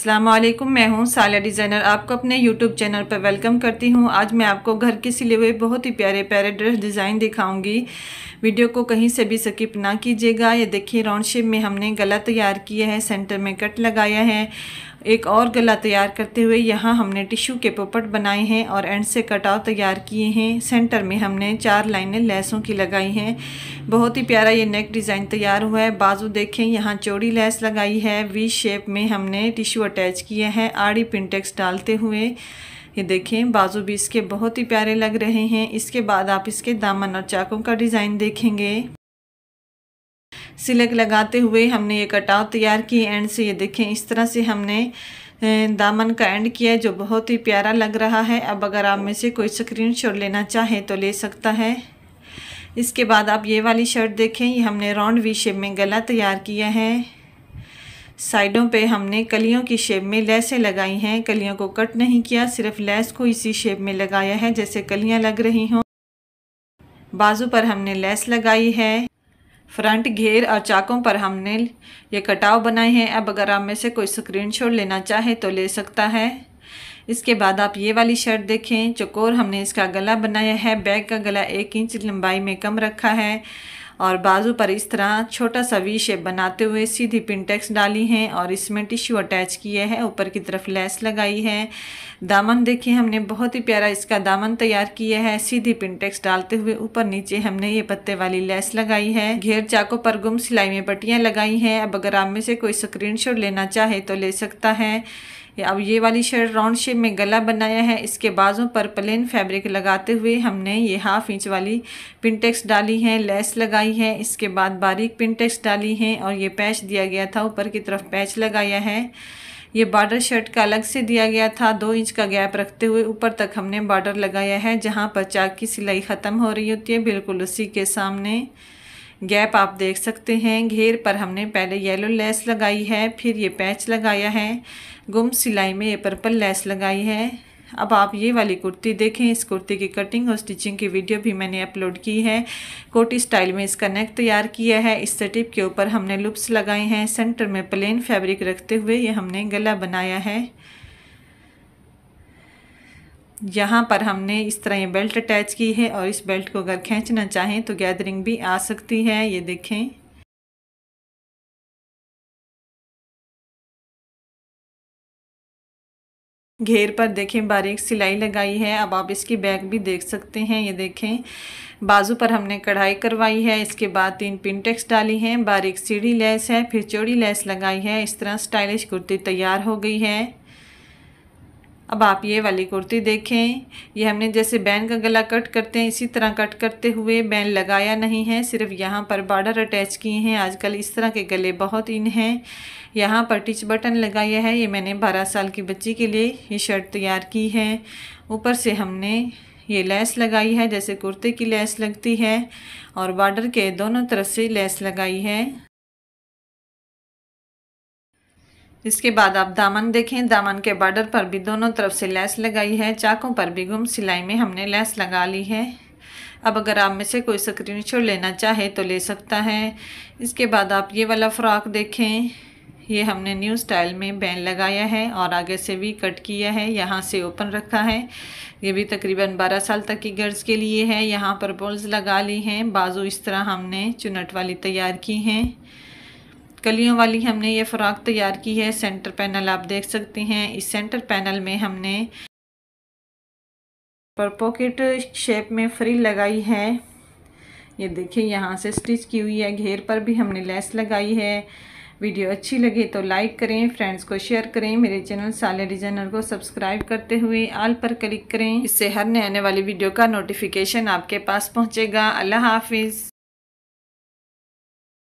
असलम मैं हूँ सालिया डिज़ाइनर आपको अपने यूट्यूब चैनल पर वेलकम करती हूँ आज मैं आपको घर के सिले हुए बहुत ही प्यारे प्यारे ड्रेस डिज़ाइन दिखाऊंगी वीडियो को कहीं से भी स्किप ना कीजिएगा ये देखिए राउंड शेप में हमने गला तैयार किया है सेंटर में कट लगाया है एक और गला तैयार करते हुए यहाँ हमने टिश्यू के पोपट बनाए हैं और एंड से कटाव तैयार किए हैं सेंटर में हमने चार लाइनें लैसों की लगाई हैं बहुत ही प्यारा ये नेक डिज़ाइन तैयार हुआ है बाजू देखें यहाँ चौड़ी लैस लगाई है वी शेप में हमने टिश्यू अटैच किया है आड़ी पिनटेक्स डालते हुए ये देखें बाजू भी इसके बहुत ही प्यारे लग रहे हैं इसके बाद आप इसके दामन और चाकों का डिज़ाइन देखेंगे सिलक लगाते हुए हमने ये कटाव तैयार की एंड से ये देखें इस तरह से हमने दामन का एंड किया है जो बहुत ही प्यारा लग रहा है अब अगर आप में से कोई स्क्रीन शॉट लेना चाहे तो ले सकता है इसके बाद आप ये वाली शर्ट देखें ये हमने राउंड वी शेप में गला तैयार किया है साइडों पे हमने कलियों की शेप में लेसें लगाई हैं कलियों को कट नहीं किया सिर्फ लेस को इसी शेप में लगाया है जैसे कलियां लग रही हों बाजू पर हमने लेस लगाई है फ्रंट घेर और चाकों पर हमने ये कटाव बनाए हैं अब अगर आप में से कोई स्क्रीनशॉट लेना चाहे तो ले सकता है इसके बाद आप ये वाली शर्ट देखें चकोर हमने इसका गला बनाया है बैग का गला एक इंच लंबाई में कम रखा है और बाजू पर इस तरह छोटा सा वी शेप बनाते हुए सीधी पिनटेक्स डाली हैं और इसमें टिश्यू अटैच किए हैं ऊपर की तरफ लेस लगाई है दामन देखिए हमने बहुत ही प्यारा इसका दामन तैयार किया है सीधी पिनटेक्स डालते हुए ऊपर नीचे हमने ये पत्ते वाली लेस लगाई है घेर चाकों पर गुम सिलाई में पट्टियाँ लगाई हैं अब अगर आप में से कोई स्क्रीन लेना चाहे तो ले सकता है अब ये वाली शर्ट राउंड शेप में गला बनाया है इसके बाजों पर प्लेन फैब्रिक लगाते हुए हमने ये हाफ इंच वाली पिनटेक्स डाली है लेस लगाई है इसके बाद बारीक पिनटेक्स डाली है और ये पैच दिया गया था ऊपर की तरफ पैच लगाया है ये बॉर्डर शर्ट का अलग से दिया गया था दो इंच का गैप रखते हुए ऊपर तक हमने बॉर्डर लगाया है जहाँ पर चाक की सिलाई ख़त्म हो रही होती है बिल्कुल उसी के सामने गैप आप देख सकते हैं घेर पर हमने पहले येलो लेस लगाई है फिर ये पैच लगाया है गुम सिलाई में ये पर्पल लेस लगाई है अब आप ये वाली कुर्ती देखें इस कुर्ती की कटिंग और स्टिचिंग की वीडियो भी मैंने अपलोड की है कोटी स्टाइल में इसका नेक तैयार किया है इस स्टिप के ऊपर हमने लुप्स लगाए हैं सेंटर में प्लेन फैब्रिक रखते हुए ये हमने गला बनाया है यहाँ पर हमने इस तरह ये बेल्ट अटैच की है और इस बेल्ट को अगर खींचना चाहें तो गैदरिंग भी आ सकती है ये देखें घेर पर देखें बारीक सिलाई लगाई है अब आप इसकी बैक भी देख सकते हैं ये देखें बाजू पर हमने कढ़ाई करवाई है इसके बाद तीन पिनटेक्स डाली हैं बारीक सीढ़ी लेस है फिर चौड़ी लेस लगाई है इस तरह स्टाइलिश कुर्ती तैयार हो गई है अब आप ये वाली कुर्ती देखें ये हमने जैसे बैन का गला कट करते हैं इसी तरह कट करते हुए बैन लगाया नहीं है सिर्फ यहाँ पर बॉर्डर अटैच किए हैं आजकल इस तरह के गले बहुत इन हैं यहाँ पर टिच बटन लगाया है ये मैंने बारह साल की बच्ची के लिए ये शर्ट तैयार की है ऊपर से हमने ये लेस लगाई है जैसे कुर्ते की लेस लगती है और बॉर्डर के दोनों तरफ से लेस लगाई है इसके बाद आप दामन देखें दामन के बॉर्डर पर भी दोनों तरफ से लैस लगाई है चाकों पर भी गुम सिलाई में हमने लैस लगा ली है अब अगर आप में से कोई स्क्रीनशॉट लेना चाहे तो ले सकता है इसके बाद आप ये वाला फ़्रॉक देखें ये हमने न्यू स्टाइल में बैन लगाया है और आगे से भी कट किया है यहाँ से ओपन रखा है ये भी तकरीबन 12 साल तक की गर्ज के लिए है यहाँ पर बोल्स लगा ली हैं बाजू इस तरह हमने चुनट वाली तैयार की हैं कलियों वाली हमने ये फ्रॉक तैयार की है सेंटर पैनल आप देख सकते हैं इस सेंटर पैनल में हमने पर पॉकेट शेप में फ्री लगाई है ये देखिए यहाँ से स्टिच की हुई है घेर पर भी हमने लेस लगाई है वीडियो अच्छी लगे तो लाइक करें फ्रेंड्स को शेयर करें मेरे चैनल साले डिजाइनर को सब्सक्राइब करते हुए आल पर क्लिक करें इससे हर नए आने वाली वीडियो का नोटिफिकेशन आपके पास पहुँचेगा अल्लाह हाफिज़